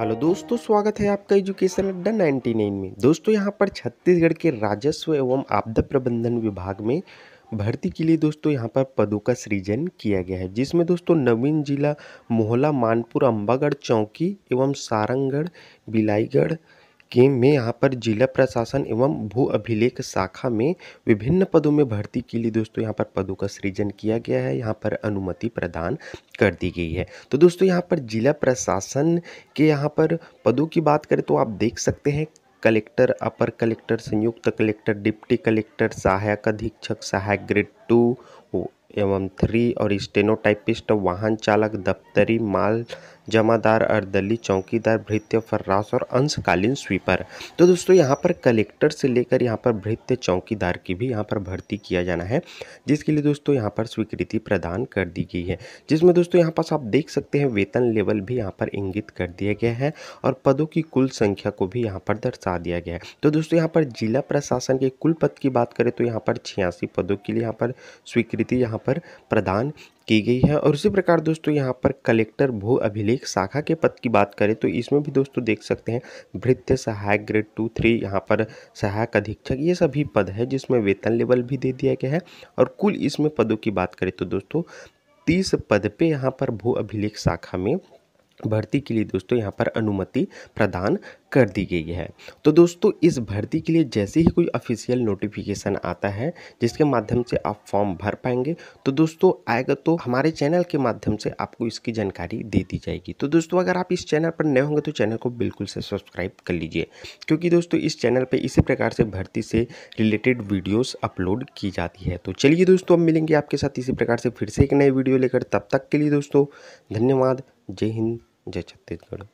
hello दोस्तों स्वागत है आपका एजुकेशन अड्डा 99 में दोस्तों यहां पर छत्तीसगढ़ के राजस्व एवं आपदा प्रबंधन विभाग में भर्ती के लिए दोस्तों यहां पर पदों का सृजन किया गया है जिसमें दोस्तों नवीन जिला मोहला मानपुर अम्बागढ़ चौकी एवं सारंगगढ़ बिलाईगढ़ कि मैं यहाँ पर जिला प्रशासन एवं भू अभिलेख शाखा में विभिन्न पदों में भर्ती के लिए दोस्तों यहाँ पर पदों का सृजन किया गया है यहाँ पर अनुमति प्रदान कर दी गई है तो दोस्तों यहाँ पर जिला प्रशासन के यहाँ पर पदों की बात करें तो आप देख सकते हैं कलेक्टर अपर कलेक्टर संयुक्त कलेक्टर डिप्टी कलेक्टर सहायक अधीक्षक सहायक ग्रेड टू एवं थ्री और स्टेनोटाइपिस्ट वाहन चालक दफ्तरी माल जमादार अर्दली चौकीदार भृत्य फर्रास और अंशकालीन स्वीपर तो दोस्तों यहाँ पर कलेक्टर से लेकर यहाँ पर भृत्य चौकीदार की भी यहाँ पर भर्ती किया जाना है जिसके लिए दोस्तों यहाँ पर स्वीकृति प्रदान कर दी गई है जिसमें दोस्तों यहाँ पास आप देख सकते हैं वेतन लेवल भी यहाँ पर इंगित कर दिया गया है और पदों की कुल संख्या को भी यहाँ पर दर्शा दिया गया है तो दोस्तों यहाँ पर जिला प्रशासन के कुल पद की बात करें तो यहाँ पर छियासी पदों के लिए यहाँ पर स्वीकृति यहाँ पर प्रदान की गई है और उसी प्रकार दोस्तों यहाँ पर कलेक्टर भू अभिलेख एक शाखा के पद की बात करें तो इसमें भी दोस्तों देख सकते हैं भृत्य सहायक ग्रेड टू थ्री यहाँ पर सहायक अधीक्षक ये सभी पद है जिसमें वेतन लेवल भी दे दिया गया है और कुल इसमें पदों की बात करें तो दोस्तों तीस पद पे यहाँ पर भू अभिलेख शाखा में भर्ती के लिए दोस्तों यहाँ पर अनुमति प्रदान कर दी गई है तो दोस्तों इस भर्ती के लिए जैसे ही कोई ऑफिशियल नोटिफिकेशन आता है जिसके माध्यम से आप फॉर्म भर पाएंगे तो दोस्तों आएगा तो हमारे चैनल के माध्यम से आपको इसकी जानकारी दे दी जाएगी तो दोस्तों अगर आप इस चैनल पर नए होंगे तो चैनल को बिल्कुल से सब्सक्राइब कर लीजिए क्योंकि दोस्तों इस चैनल पर इसी प्रकार से भर्ती से रिलेटेड वीडियोज़ अपलोड की जाती है तो चलिए दोस्तों अब मिलेंगे आपके साथ इसी प्रकार से फिर से एक नए वीडियो लेकर तब तक के लिए दोस्तों धन्यवाद जय हिंद जय छत्तीसगढ़